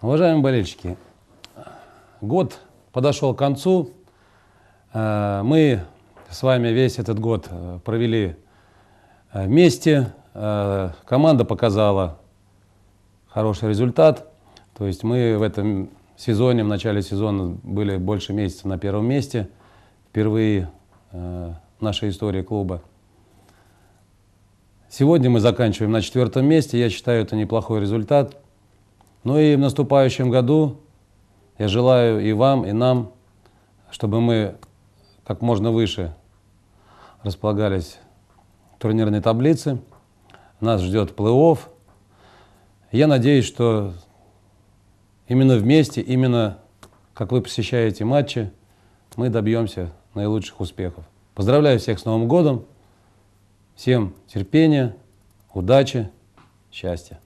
Уважаемые болельщики, год подошел к концу. Э, мы с вами весь этот год э, провели э, вместе. Команда показала хороший результат. То есть мы в этом сезоне, в начале сезона были больше месяца на первом месте. Впервые в нашей истории клуба. Сегодня мы заканчиваем на четвертом месте. Я считаю, это неплохой результат. Ну и в наступающем году я желаю и вам, и нам, чтобы мы как можно выше располагались в турнирной таблице. Нас ждет плей-офф. Я надеюсь, что именно вместе, именно как вы посещаете матчи, мы добьемся наилучших успехов. Поздравляю всех с Новым годом. Всем терпения, удачи, счастья.